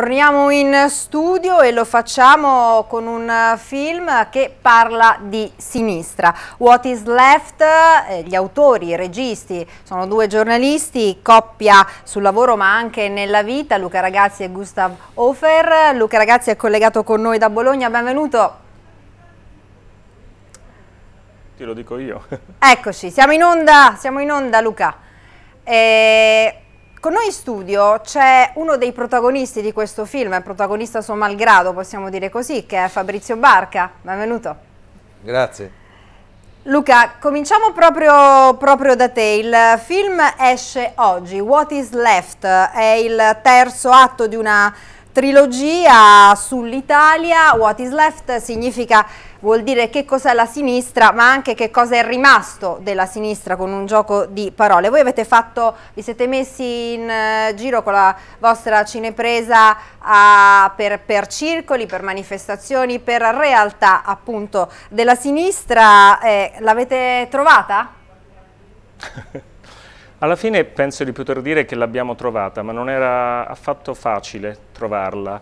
Torniamo in studio e lo facciamo con un film che parla di sinistra. What is Left, eh, gli autori, i registi, sono due giornalisti, coppia sul lavoro ma anche nella vita, Luca Ragazzi e Gustav Hofer. Luca Ragazzi è collegato con noi da Bologna, benvenuto Ti lo dico io. Eccoci, siamo in onda, siamo in onda Luca. E eh, con noi in studio c'è uno dei protagonisti di questo film, protagonista suo malgrado, possiamo dire così, che è Fabrizio Barca. Benvenuto. Grazie. Luca, cominciamo proprio, proprio, da te. Il film esce oggi, What is Left, è il terzo atto di una trilogia sull'Italia, What is left significa vuol dire che cos'è la sinistra ma anche che cosa è rimasto della sinistra con un gioco di parole. Voi avete fatto, vi siete messi in eh, giro con la vostra cinepresa a, per, per, circoli, per manifestazioni, per realtà appunto della sinistra, eh, l'avete trovata? Alla fine penso di poter dire che l'abbiamo trovata, ma non era affatto facile trovarla.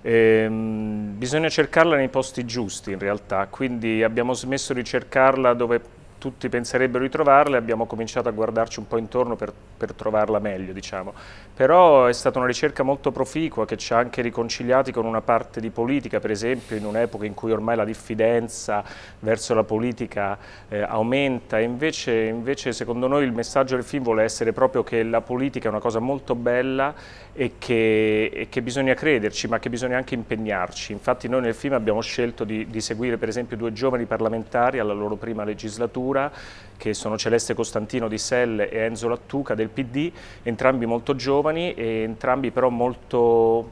Ehm, bisogna cercarla nei posti giusti in realtà, quindi abbiamo smesso di cercarla dove tutti penserebbero di trovarla e abbiamo cominciato a guardarci un po' intorno per, per trovarla meglio, diciamo però è stata una ricerca molto proficua che ci ha anche riconciliati con una parte di politica, per esempio in un'epoca in cui ormai la diffidenza verso la politica eh, aumenta, invece, invece secondo noi il messaggio del film vuole essere proprio che la politica è una cosa molto bella e che, e che bisogna crederci, ma che bisogna anche impegnarci. Infatti noi nel film abbiamo scelto di, di seguire per esempio due giovani parlamentari alla loro prima legislatura, che sono Celeste Costantino di Selle e Enzo Lattuca del PD, entrambi molto giovani e entrambi però molto,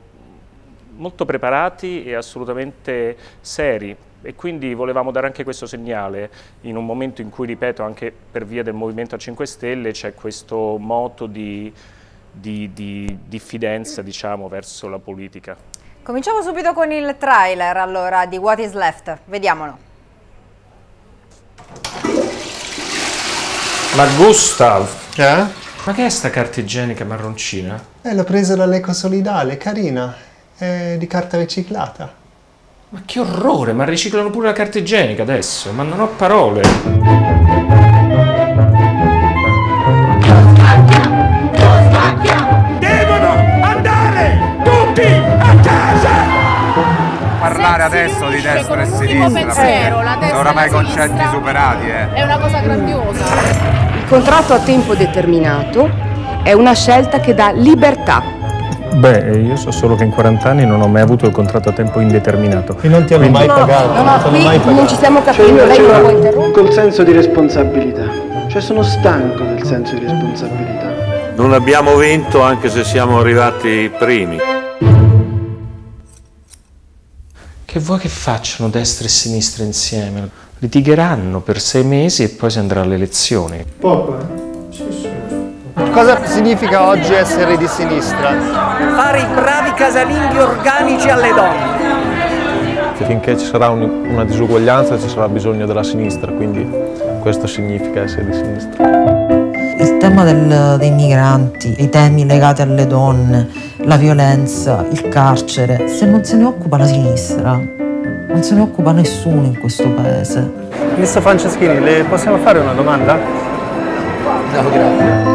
molto preparati e assolutamente seri e quindi volevamo dare anche questo segnale in un momento in cui, ripeto, anche per via del Movimento a 5 Stelle c'è questo moto di, di, di diffidenza diciamo, verso la politica. Cominciamo subito con il trailer allora, di What is Left, vediamolo. Ma Gustav! Eh? Ma che è sta carta igienica marroncina? Eh, l'ho presa dall'Eco Solidale, carina. È di carta riciclata. Ma che orrore, ma riciclano pure la carta igienica adesso, ma non ho parole. parlare adesso di destra e sinistra, pensiero, la destra oramai concetti superati. Eh. È una cosa grandiosa. Il contratto a tempo determinato è una scelta che dà libertà Beh, io so solo che in 40 anni non ho mai avuto il contratto a tempo indeterminato. E non ti hanno mai pagato. No, no, non qui mai pagato. non ci stiamo cioè, capendo, lei non lo vuoi interrompere? Col senso di responsabilità. Cioè sono stanco del senso di responsabilità. Non abbiamo vinto anche se siamo arrivati primi. Che vuoi che facciano destra e sinistra insieme? Litigheranno per sei mesi e poi si andrà alle elezioni. Pop, eh? sì, sì. Cosa significa oggi essere di sinistra? Fare i bravi casalinghi organici alle donne. Finché ci sarà un, una disuguaglianza ci sarà bisogno della sinistra, quindi questo significa essere di sinistra tema del, dei migranti, i temi legati alle donne, la violenza, il carcere, se non se ne occupa la sinistra, non se ne occupa nessuno in questo paese. Ministro Franceschini, le possiamo fare una domanda? No, grazie.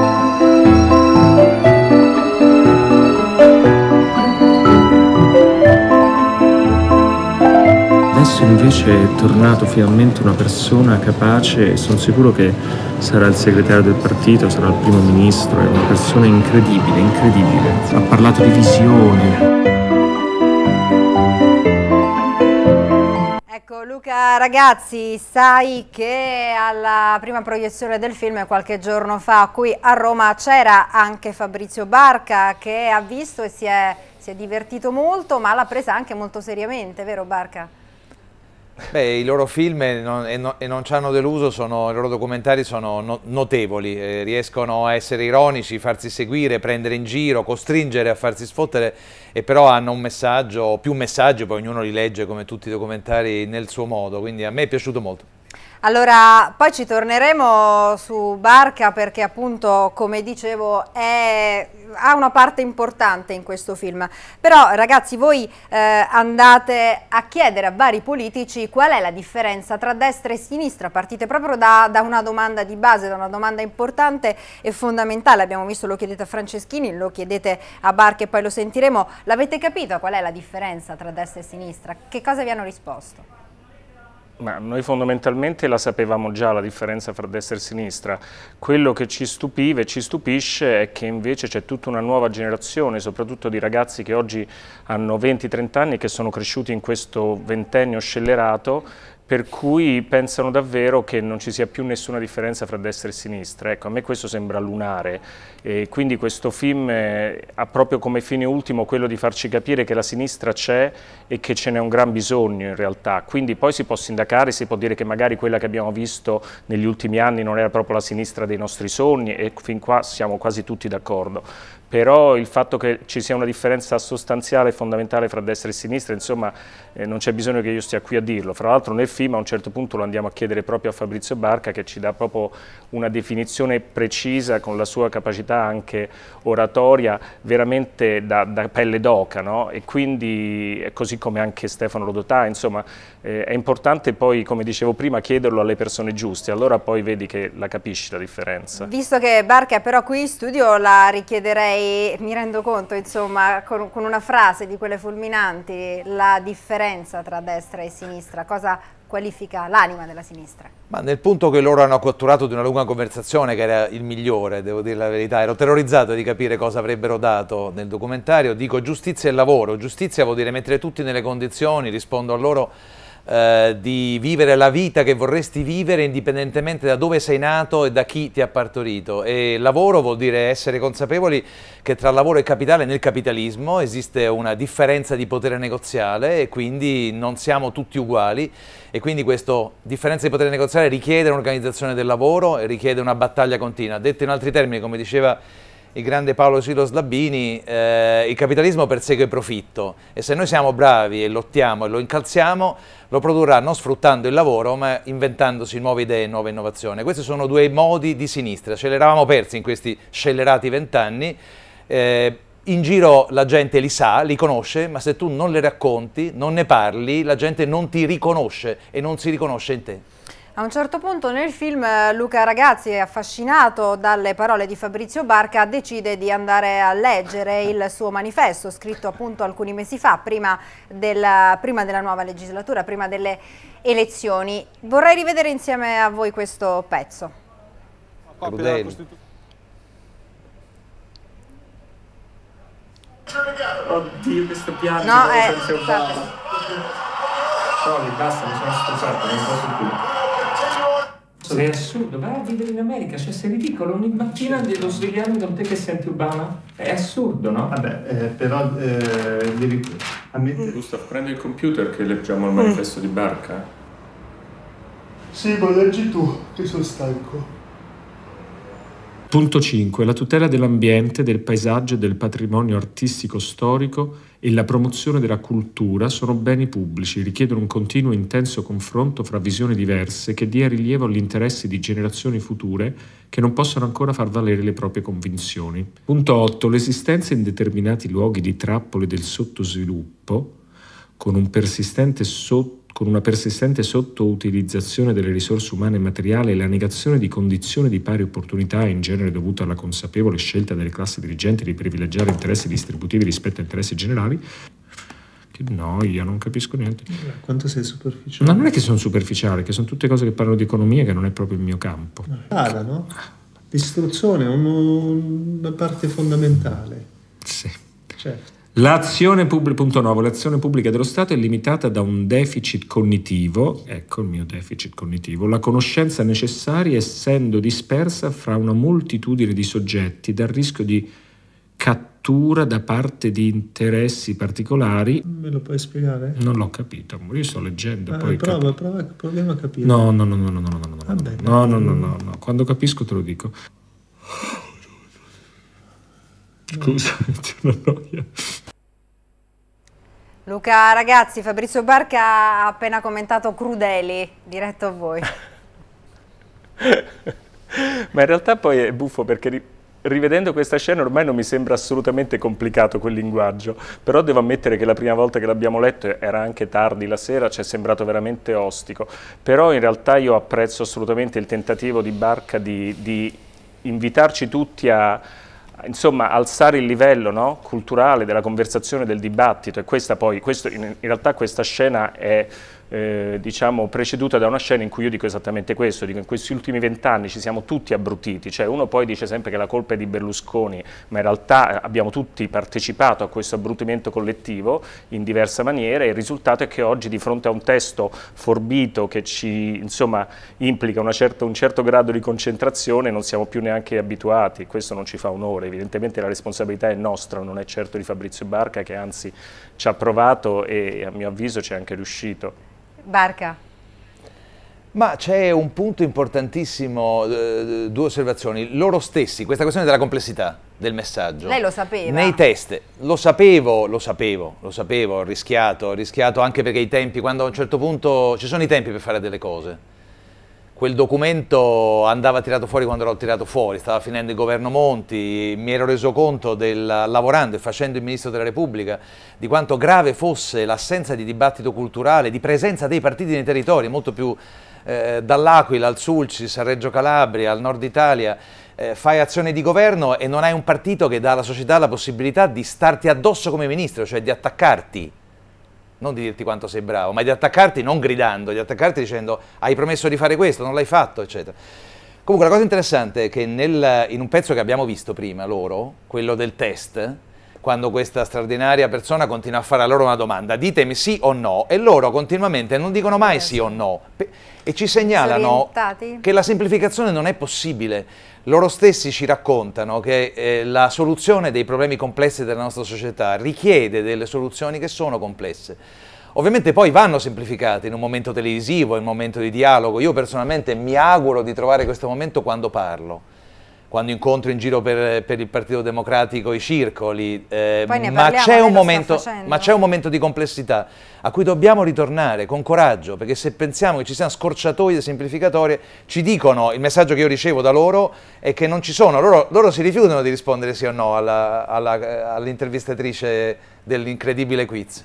Adesso invece è tornato finalmente una persona capace e sono sicuro che sarà il segretario del partito, sarà il primo ministro, è una persona incredibile, incredibile. Ha parlato di visione. Ecco Luca ragazzi, sai che alla prima proiezione del film qualche giorno fa qui a Roma c'era anche Fabrizio Barca che ha visto e si è, si è divertito molto ma l'ha presa anche molto seriamente, vero Barca? Beh, i loro film e non, e non, ci hanno deluso, sono, i loro documentari sono no, notevoli, eh, riescono a essere ironici, farsi seguire, prendere in giro, costringere a farsi sfottere e però hanno un messaggio, più messaggi, poi ognuno li legge come tutti i documentari nel suo modo, quindi a me è piaciuto molto. Allora, poi ci torneremo su Barca perché appunto, come dicevo, è, ha una parte importante in questo film. Però ragazzi, voi eh, andate a chiedere a vari politici qual è la differenza tra destra e sinistra. Partite proprio da, da, una domanda di base, da una domanda importante e fondamentale. Abbiamo visto, lo chiedete a Franceschini, lo chiedete a Barca e poi lo sentiremo. L'avete capito qual è la differenza tra destra e sinistra? Che cosa vi hanno risposto? Ma noi fondamentalmente la sapevamo già la differenza fra destra e sinistra. Quello che ci stupiva e ci stupisce è che invece c'è tutta una nuova generazione, soprattutto di ragazzi che oggi hanno 20-30 anni e che sono cresciuti in questo ventennio scellerato per cui pensano davvero che non ci sia più nessuna differenza fra destra e sinistra. Ecco, a me questo sembra lunare e quindi questo film eh, ha proprio come fine ultimo quello di farci capire che la sinistra c'è e che ce n'è un gran bisogno in realtà. Quindi poi si può sindacare, si può dire che magari quella che abbiamo visto negli ultimi anni non era proprio la sinistra dei nostri sogni e fin qua siamo quasi tutti d'accordo però il fatto che ci sia una differenza sostanziale e fondamentale fra destra e sinistra, insomma, eh, non c'è bisogno che io stia qui a dirlo. Fra l'altro nel film a un certo punto lo andiamo a chiedere proprio a Fabrizio Barca che ci dà proprio una definizione precisa con la sua capacità anche oratoria, veramente da, da pelle d'oca, no? E quindi, così come anche Stefano Lodotà, insomma, eh, è importante poi, come dicevo prima, chiederlo alle persone giuste, allora poi vedi che la capisci la differenza. Visto che Barca è però qui in studio la richiederei e mi rendo conto, insomma, con, con, una frase di quelle fulminanti, la differenza tra destra e sinistra, cosa qualifica l'anima della sinistra? Ma nel punto che loro hanno catturato di una lunga conversazione, che era il migliore, devo dire la verità, ero terrorizzato di capire cosa avrebbero dato nel documentario, dico giustizia e lavoro, giustizia vuol dire mettere tutti nelle condizioni, rispondo a loro eh, di vivere la vita che vorresti vivere indipendentemente da dove sei nato e da chi ti ha partorito. E lavoro vuol dire essere consapevoli che tra lavoro e capitale nel capitalismo esiste una differenza di potere negoziale e quindi non siamo tutti uguali e quindi questa differenza di potere negoziale richiede un'organizzazione del lavoro e richiede una battaglia continua. Detto in altri termini, come diceva il grande Paolo Silos Slabini, eh, il capitalismo persegue profitto e se noi siamo bravi e lottiamo e lo incalziamo, lo produrrà non sfruttando il lavoro ma inventandosi nuove idee e nuove innovazioni. Questi sono due modi di sinistra, ce l'eravamo persi in questi scellerati vent'anni. Eh, in giro la gente li sa, li conosce, ma se tu non le racconti, non ne parli, la gente non ti riconosce e non si riconosce in te. A un certo punto nel film eh, Luca Ragazzi, affascinato dalle parole di Fabrizio Barca, decide di andare a leggere il suo manifesto, scritto appunto alcuni mesi fa, prima della, prima della nuova legislatura, prima delle elezioni. Vorrei rivedere insieme a voi questo pezzo. Crudeli. Oddio, questo piano. No, è... Eh, senza... No, mi basta, mi sono sposato, non posso più cazzo è assurdo, vai a vivere in America, cioè sei ridicolo, ogni mattina devo svegliamo con te che senti urbana, è assurdo, no? Vabbè, eh, però eh, devi ammettere... Eh, Gustavo, prendi il computer che leggiamo il mm. manifesto mm. di Barca. Sì, ma leggi tu, che sono stanco. Punto 5. La tutela dell'ambiente, del paesaggio e del patrimonio artistico storico e la promozione della cultura sono beni pubblici, richiedono un continuo e intenso confronto fra visioni diverse che dia rilievo agli interessi di generazioni future che non possono ancora far valere le proprie convinzioni. Punto 8. L'esistenza in determinati luoghi di trappole del sottosviluppo, con un persistente sottosviluppo con una persistente sottoutilizzazione delle risorse umane e materiali e la negazione di condizioni di pari opportunità, in genere dovuta alla consapevole scelta delle classi dirigenti di privilegiare interessi distributivi rispetto a interessi generali, che noia, non capisco niente. Quanto sei superficiale? Ma non è che sono superficiale, che sono tutte cose che parlano di economia che non è proprio il mio campo. Parla, ah, no? L'istruzione è una parte fondamentale. Sì. Certo. L'azione pubblica, punto 9, l'azione pubblica dello Stato è limitata da un deficit cognitivo, ecco il mio deficit cognitivo, la conoscenza necessaria essendo dispersa fra una moltitudine di soggetti dal rischio di cattura da parte di interessi particolari. Me lo puoi spiegare? Non l'ho capito, io sto leggendo. Ah, poi prova, cap- prova, proviamo a capire. No, no, no, no, no, no, no, no, no, no, no, no, no, no, quando capisco te lo dico. Scusa, c'è una noia. Luca, ragazzi, Fabrizio Barca ha appena commentato Crudeli, diretto a voi. Ma in realtà poi è buffo perché ri rivedendo questa scena ormai non mi sembra assolutamente complicato quel linguaggio, però devo ammettere che la prima volta che l'abbiamo letto era anche tardi la sera, ci è sembrato veramente ostico, però in realtà io apprezzo assolutamente il tentativo di Barca di, di invitarci tutti a insomma, alzare il livello no? culturale della conversazione, del dibattito e questa poi, questo, in, in realtà questa scena è eh, diciamo, preceduta da una scena in cui io dico esattamente questo, dico in questi ultimi vent'anni ci siamo tutti abbrutiti, cioè uno poi dice sempre che la colpa è di Berlusconi, ma in realtà abbiamo tutti partecipato a questo abbrutimento collettivo in diversa maniera e il risultato è che oggi di fronte a un testo forbito che ci insomma, implica certa, un certo grado di concentrazione non siamo più neanche abituati, questo non ci fa onore, evidentemente la responsabilità è nostra, non è certo di Fabrizio Barca che anzi ci ha provato e a mio avviso ci è anche riuscito. Barca. Ma c'è un punto importantissimo, eh, due osservazioni. Loro stessi, questa questione della complessità del messaggio. Lei lo sapeva. Nei test, lo sapevo, lo sapevo, lo sapevo, ho rischiato, ho rischiato anche perché i tempi, quando a un certo punto ci sono i tempi per fare delle cose quel documento andava tirato fuori quando l'ho tirato fuori, stava finendo il governo Monti, mi ero reso conto, del, lavorando e facendo il Ministro della Repubblica, di quanto grave fosse l'assenza di dibattito culturale, di presenza dei partiti nei territori, molto più eh, dall'Aquila al Sulcis, a Reggio Calabria, al Nord Italia, eh, fai azione di governo e non hai un partito che dà alla società la possibilità di starti addosso come Ministro, cioè di attaccarti non di dirti quanto sei bravo, ma di attaccarti non gridando, di attaccarti dicendo hai promesso di fare questo, non l'hai fatto, eccetera. Comunque la cosa interessante è che nel, in un pezzo che abbiamo visto prima, loro, quello del test, quando questa straordinaria persona continua a fare a loro una domanda, ditemi sì o no, e loro continuamente non dicono mai sì o no, e ci segnalano che la semplificazione non è possibile. Loro stessi ci raccontano che eh, la soluzione dei problemi complessi della nostra società richiede delle soluzioni che sono complesse. Ovviamente poi vanno semplificate in un momento televisivo, in un momento di dialogo. Io personalmente mi auguro di trovare questo momento quando parlo quando incontro in giro per, per il Partito Democratico i circoli, eh, ma c'è un, un momento di complessità a cui dobbiamo ritornare con coraggio, perché se pensiamo che ci siano scorciatoie semplificatorie, ci dicono, il messaggio che io ricevo da loro è che non ci sono, loro, loro si rifiutano di rispondere sì o no all'intervistatrice all dell'incredibile quiz.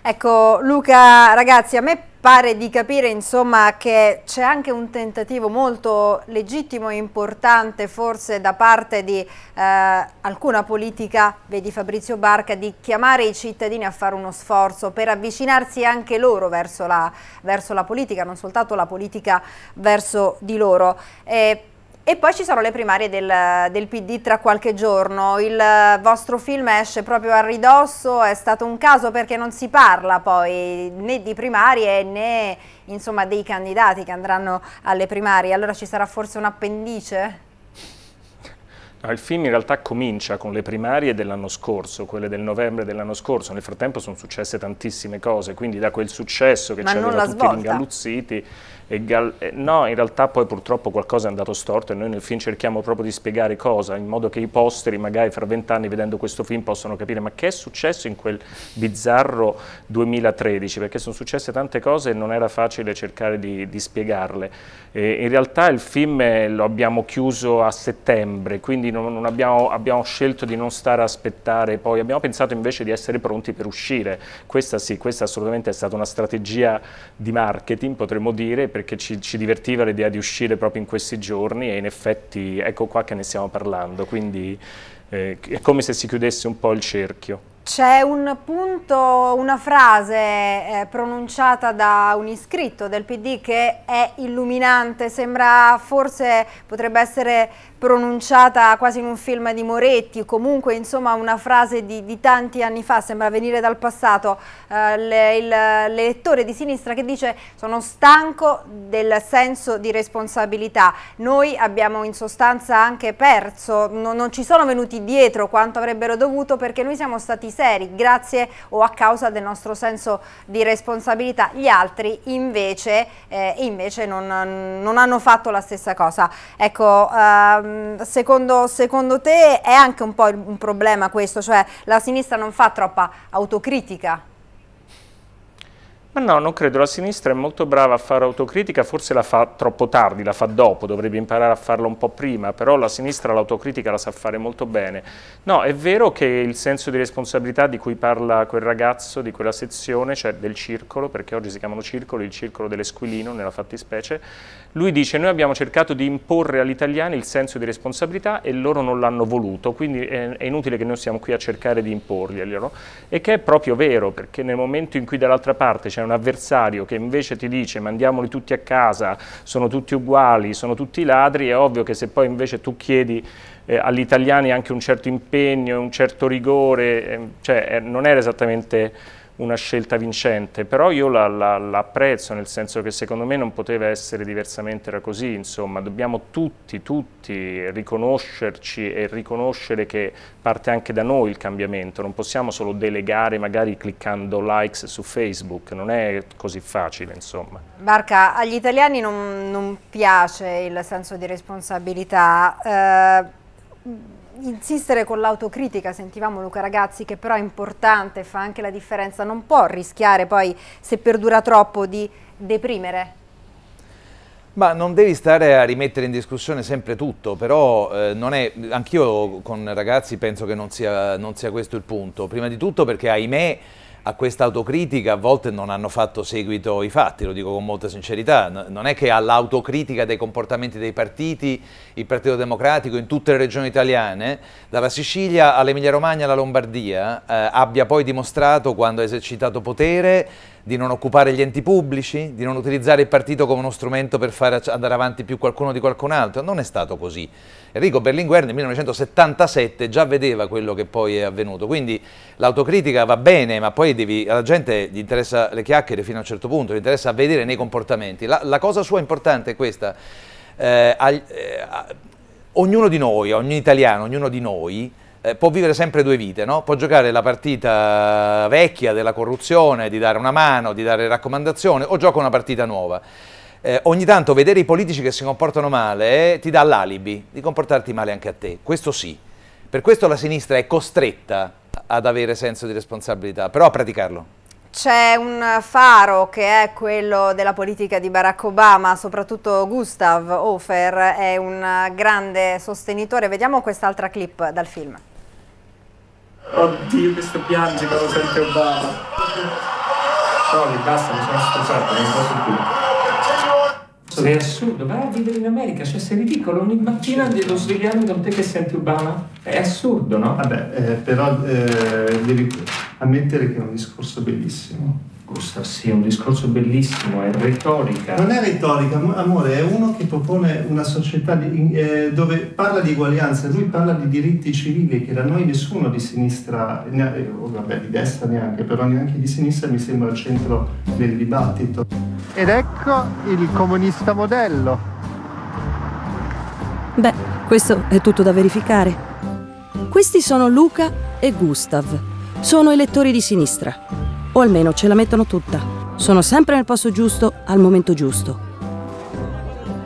Ecco Luca ragazzi a me pare di capire insomma che c'è anche un tentativo molto legittimo e importante forse da parte di eh, alcuna politica, vedi Fabrizio Barca, di chiamare i cittadini a fare uno sforzo per avvicinarsi anche loro verso la, verso la politica, non soltanto la politica verso di loro. Eh, e poi ci sono le primarie del, del, PD tra qualche giorno, il eh, vostro film esce proprio a ridosso, è stato un caso perché non si parla poi né di primarie né insomma, dei candidati che andranno alle primarie, allora ci sarà forse un appendice? No, il film in realtà comincia con le primarie dell'anno scorso, quelle del novembre dell'anno scorso, nel frattempo sono successe tantissime cose, quindi da quel successo che ci aveva tutti ringaluzziti... E e no, in realtà poi purtroppo qualcosa è andato storto e noi nel film cerchiamo proprio di spiegare cosa, in modo che i posteri magari fra vent'anni vedendo questo film possano capire ma che è successo in quel bizzarro 2013, perché sono successe tante cose e non era facile cercare di, di spiegarle. E in realtà il film eh, lo abbiamo chiuso a settembre, quindi non, non abbiamo, abbiamo, scelto di non stare a aspettare, poi abbiamo pensato invece di essere pronti per uscire. Questa sì, questa assolutamente è stata una strategia di marketing, potremmo dire, perché ci, ci divertiva l'idea di uscire proprio in questi giorni e in effetti ecco qua che ne stiamo parlando, quindi eh, è come se si chiudesse un po' il cerchio. C'è un punto, una frase eh, pronunciata da un iscritto del PD che è illuminante, sembra forse potrebbe essere pronunciata quasi in un film di Moretti, comunque insomma una frase di, di tanti anni fa, sembra venire dal passato, eh, l'elettore le, di sinistra che dice sono stanco del senso di responsabilità, noi abbiamo in sostanza anche perso, no, non ci sono venuti dietro quanto avrebbero dovuto perché noi siamo stati seri, grazie o a causa del nostro senso di responsabilità. Gli altri invece, eh, invece non, non, hanno fatto la stessa cosa. Ecco, ehm, secondo, secondo te è anche un po' un problema questo, cioè la sinistra non fa troppa autocritica? Ma no, non credo, la sinistra è molto brava a fare autocritica, forse la fa troppo tardi, la fa dopo, dovrebbe imparare a farla un po' prima, però la sinistra l'autocritica la sa fare molto bene. No, è vero che il senso di responsabilità di cui parla quel ragazzo di quella sezione, cioè del circolo, perché oggi si chiamano circoli, il circolo dell'esquilino nella fattispecie, lui dice noi abbiamo cercato di imporre agli italiani il senso di responsabilità e loro non l'hanno voluto, quindi è inutile che noi siamo qui a cercare di imporglielo, e che è proprio vero, perché nel momento in cui dall'altra parte c'è un avversario che invece ti dice mandiamoli tutti a casa, sono tutti uguali, sono tutti ladri, è ovvio che se poi invece tu chiedi eh, agli italiani anche un certo impegno, un certo rigore, eh, cioè eh, non era esattamente una scelta vincente, però io l'apprezzo la, la, nel senso che secondo me non poteva essere diversamente era così, insomma dobbiamo tutti, tutti riconoscerci e riconoscere che parte anche da noi il cambiamento, non possiamo solo delegare magari cliccando likes su Facebook, non è così facile insomma. Barca, agli italiani non, non piace il senso di responsabilità, eh, insistere con l'autocritica, sentivamo Luca Ragazzi, che però è importante, fa anche la differenza, non può rischiare poi, se perdura troppo, di deprimere? Ma non devi stare a rimettere in discussione sempre tutto, però eh, non è, anch'io con ragazzi penso che non sia, non sia questo il punto, prima di tutto perché ahimè a questa autocritica a volte non hanno fatto seguito i fatti, lo dico con molta sincerità, non è che all'autocritica dei comportamenti dei partiti, il Partito Democratico in tutte le regioni italiane, dalla Sicilia all'Emilia Romagna alla Lombardia, eh, abbia poi dimostrato quando ha esercitato potere di non occupare gli enti pubblici, di non utilizzare il partito come uno strumento per fare andare avanti più qualcuno di qualcun altro. Non è stato così. Enrico Berlinguer nel 1977 già vedeva quello che poi è avvenuto. Quindi l'autocritica va bene, ma poi devi, alla gente gli interessa le chiacchiere fino a un certo punto, gli interessa vedere nei comportamenti. La, la cosa sua importante è questa. Eh, a, eh, a, ognuno di noi, ogni italiano, ognuno di noi eh, può vivere sempre due vite, no? può giocare la partita vecchia della corruzione, di dare una mano, di dare raccomandazione o gioca una partita nuova. Eh, ogni tanto vedere i politici che si comportano male eh, ti dà l'alibi di comportarti male anche a te, questo sì. Per questo la sinistra è costretta ad avere senso di responsabilità, però a praticarlo. C'è un faro che è quello della politica di Barack Obama, soprattutto Gustav Hofer è un grande sostenitore. Vediamo quest'altra clip dal film. Oddio, questo piange quando sente Obama. Sorry, basta, mi sono scusato, non posso più. Sei assurdo, vai a vivere in America, cioè sei ridicolo, ogni mattina lo svegliamo con te che senti Obama. È assurdo, no? Vabbè, eh, però eh, devi ammettere che è un discorso bellissimo. Gustav, sì, è un discorso bellissimo, è retorica. Non è retorica, amore, è uno che propone una società di, eh, dove parla di uguaglianza, lui parla di diritti civili che da noi nessuno di sinistra, ne, eh, oh, vabbè di destra neanche, però neanche di sinistra mi sembra al centro del dibattito. Ed ecco il comunista modello. Beh, questo è tutto da verificare. Questi sono Luca e Gustav, sono elettori di sinistra o almeno ce la mettono tutta. Sono sempre nel posto giusto, al momento giusto.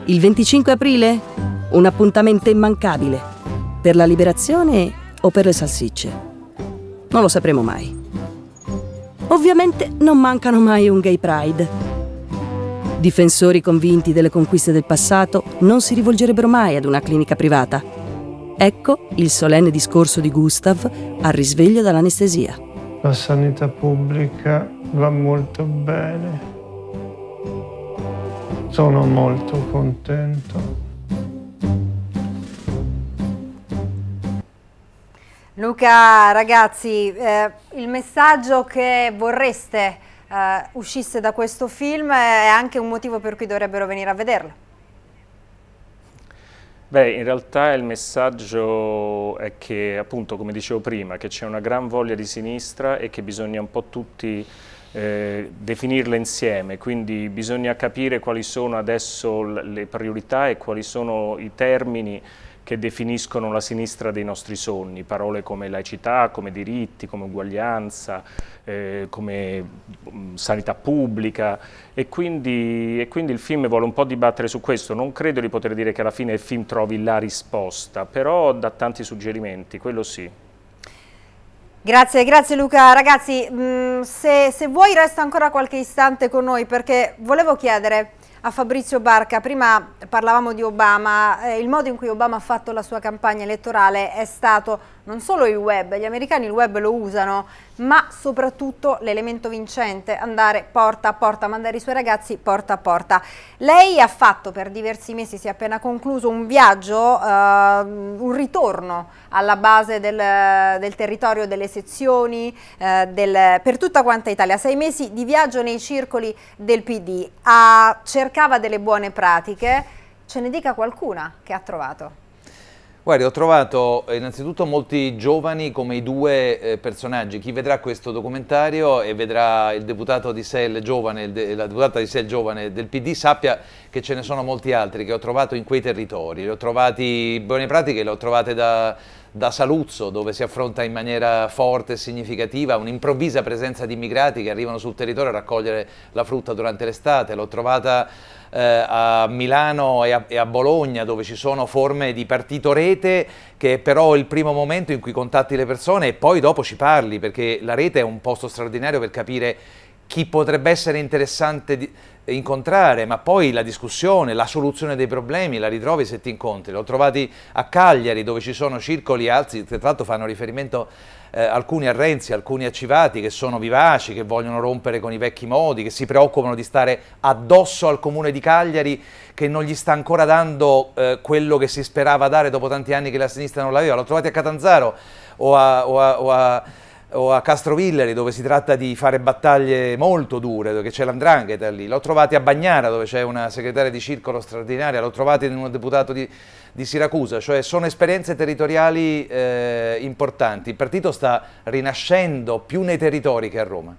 Il 25 aprile? Un appuntamento immancabile. Per la liberazione o per le salsicce? Non lo sapremo mai. Ovviamente non mancano mai un gay pride. Difensori convinti delle conquiste del passato non si rivolgerebbero mai ad una clinica privata. Ecco il solenne discorso di Gustav al risveglio dall'anestesia. La sanità pubblica va molto bene. Sono molto contento. Luca, ragazzi, eh, il messaggio che vorreste eh, uscisse da questo film è anche un motivo per cui dovrebbero venire a vederlo. Beh, in realtà il messaggio è che, appunto, come dicevo prima, che c'è una gran voglia di sinistra e che bisogna un po' tutti eh, definirle insieme, quindi bisogna capire quali sono adesso le priorità e quali sono i termini che definiscono la sinistra dei nostri sogni, parole come laicità, come diritti, come uguaglianza, eh, come mm, sanità pubblica e quindi, e quindi, il film vuole un po' dibattere su questo, non credo di poter dire che alla fine il film trovi la risposta, però dà tanti suggerimenti, quello sì. Grazie, grazie Luca. Ragazzi, mh, mm, se, se vuoi resta ancora qualche istante con noi perché volevo chiedere a Fabrizio Barca. Prima parlavamo di Obama, eh, il modo in cui Obama ha fatto la sua campagna elettorale è stato non solo il web, gli americani il web lo usano, ma soprattutto l'elemento vincente, andare porta a porta, mandare i suoi ragazzi porta a porta. Lei ha fatto per diversi mesi, si è appena concluso, un viaggio, eh, un ritorno alla base del, del territorio, delle sezioni, eh, del, per tutta quanta Italia, sei mesi di viaggio nei circoli del PD, ha, cercava delle buone pratiche, ce ne dica qualcuna che ha trovato. Guardi, ho trovato eh, innanzitutto molti giovani come i due eh, personaggi. Chi vedrà questo documentario e vedrà il deputato di SEL giovane, de la deputata di SEL giovane del PD sappia che ce ne sono molti altri che ho trovato in quei territori. Li ho trovati buone pratiche, le ho trovate da da Saluzzo, dove si affronta in maniera forte e significativa un'improvvisa presenza di immigrati che arrivano sul territorio a raccogliere la frutta durante l'estate. L'ho trovata eh, a Milano e a, e a, Bologna, dove ci sono forme di partito rete, che è però il primo momento in cui contatti le persone e poi dopo ci parli, perché la rete è un posto straordinario per capire chi potrebbe essere interessante. Di incontrare, ma poi la discussione, la soluzione dei problemi la ritrovi se ti incontri. L'ho trovati a Cagliari dove ci sono circoli alzi, tra l'altro fanno riferimento eh, alcuni a Renzi, alcuni a Civati che sono vivaci, che vogliono rompere con i vecchi modi, che si preoccupano di stare addosso al comune di Cagliari che non gli sta ancora dando eh, quello che si sperava dare dopo tanti anni che la sinistra non l'aveva. L'ho trovati a Catanzaro o a, o a, o a o a Castrovillari dove si tratta di fare battaglie molto dure, dove c'è l'andrangheta lì, l'ho trovata a Bagnara dove c'è una segretaria di circolo straordinaria, l'ho trovata in un deputato di, di, Siracusa, cioè sono esperienze territoriali eh, importanti, il partito sta rinascendo più nei territori che a Roma.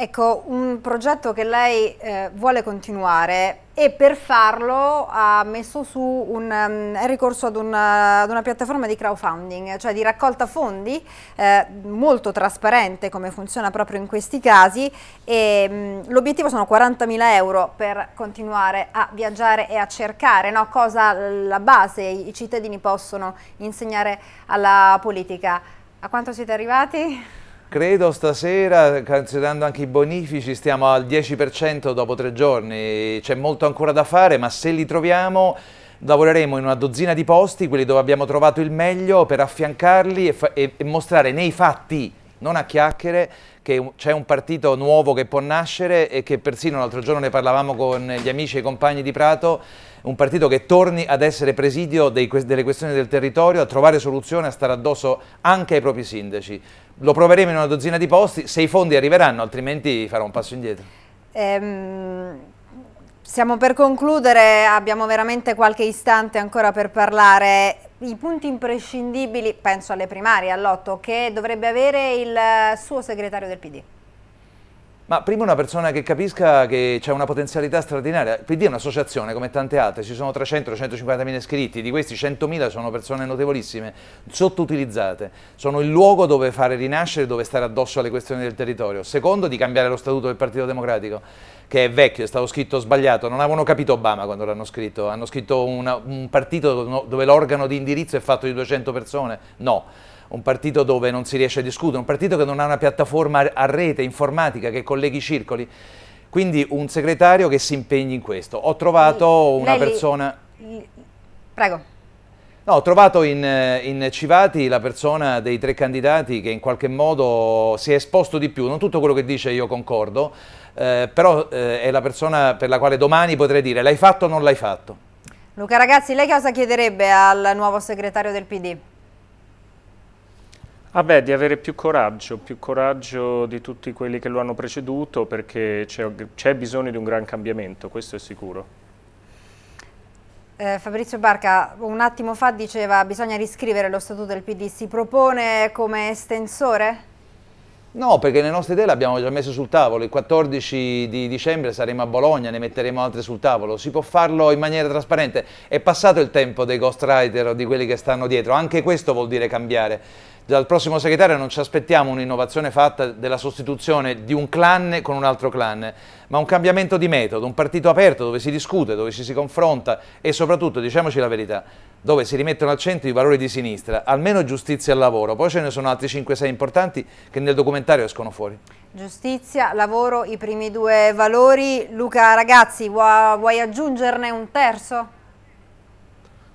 Ecco, un progetto che lei eh, vuole continuare e per farlo ha messo su un um, ricorso ad una, eh, ad una, piattaforma di crowdfunding, cioè di raccolta fondi, eh, molto trasparente come funziona proprio in questi casi mm, l'obiettivo sono 40.000 euro per continuare a viaggiare e a cercare no? cosa la base, i cittadini possono insegnare alla politica. A quanto siete arrivati? Credo stasera, considerando anche i bonifici, stiamo al 10% dopo tre giorni, c'è molto ancora da fare, ma se li troviamo lavoreremo in una dozzina di posti, quelli dove abbiamo trovato il meglio, per affiancarli e, e, e mostrare nei fatti, non a chiacchiere, che c'è un partito nuovo che può nascere e che persino l'altro giorno ne parlavamo con gli amici e i compagni di Prato, un partito che torni ad essere presidio dei, delle questioni del territorio, a trovare soluzioni, a stare addosso anche ai propri sindaci. Lo proveremo in una dozzina di posti, se i fondi arriveranno, altrimenti farò un passo indietro. Ehm, siamo per concludere, abbiamo veramente qualche istante ancora per parlare. I punti imprescindibili, penso alle primarie, all'otto, che dovrebbe avere il eh, suo segretario del PD. Ma prima una persona che capisca che c'è una potenzialità straordinaria. PD è un'associazione come tante altre, ci sono 300-350 mila iscritti, di questi 100 mila sono persone notevolissime, sottoutilizzate. Sono il luogo dove fare rinascere, dove stare addosso alle questioni del territorio. Secondo, di cambiare lo statuto del Partito Democratico, che è vecchio, è stato scritto sbagliato. Non avevano capito Obama quando l'hanno scritto. Hanno scritto una, un partito dove l'organo di indirizzo è fatto di 200 persone. No un partito dove non si riesce a discutere, un partito che non ha una piattaforma a rete informatica che colleghi i circoli. Quindi un segretario che si impegni in questo. Ho trovato una Lei, persona... Prego. No, ho trovato in, in, Civati la persona dei tre candidati che in qualche modo si è esposto di più, non tutto quello che dice io concordo, eh, però eh, è la persona per la quale domani potrei dire l'hai fatto o non l'hai fatto. Luca Ragazzi, lei cosa chiederebbe al nuovo segretario del PD? Ah beh, di avere più coraggio, più coraggio di tutti quelli che lo hanno preceduto perché c'è bisogno di un gran cambiamento, questo è sicuro. Eh, Fabrizio Barca un attimo fa diceva bisogna riscrivere lo statuto del PD, si propone come estensore? No, perché le nostre idee le abbiamo già messe sul tavolo, il 14 di dicembre saremo a Bologna, ne metteremo altre sul tavolo, si può farlo in maniera trasparente, è passato il tempo dei ghostwriter o di quelli che stanno dietro, anche questo vuol dire cambiare dal prossimo segretario non ci aspettiamo un'innovazione fatta della sostituzione di un clan con un altro clan, ma un cambiamento di metodo, un partito aperto dove si discute, dove ci si confronta e soprattutto, diciamoci la verità, dove si rimettono al centro i valori di sinistra, almeno giustizia al lavoro, poi ce ne sono altri 5-6 importanti che nel documentario escono fuori. Giustizia, lavoro, i primi due valori. Luca, ragazzi, vuoi aggiungerne un terzo?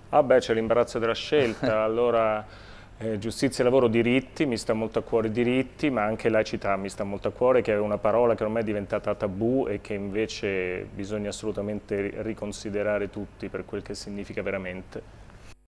Ah beh, c'è l'imbarazzo della scelta, allora eh, giustizia, lavoro, diritti, mi sta molto a cuore diritti, ma anche laicità mi sta molto a cuore, che è una parola che ormai è diventata tabù e che invece bisogna assolutamente riconsiderare tutti per quel che significa veramente.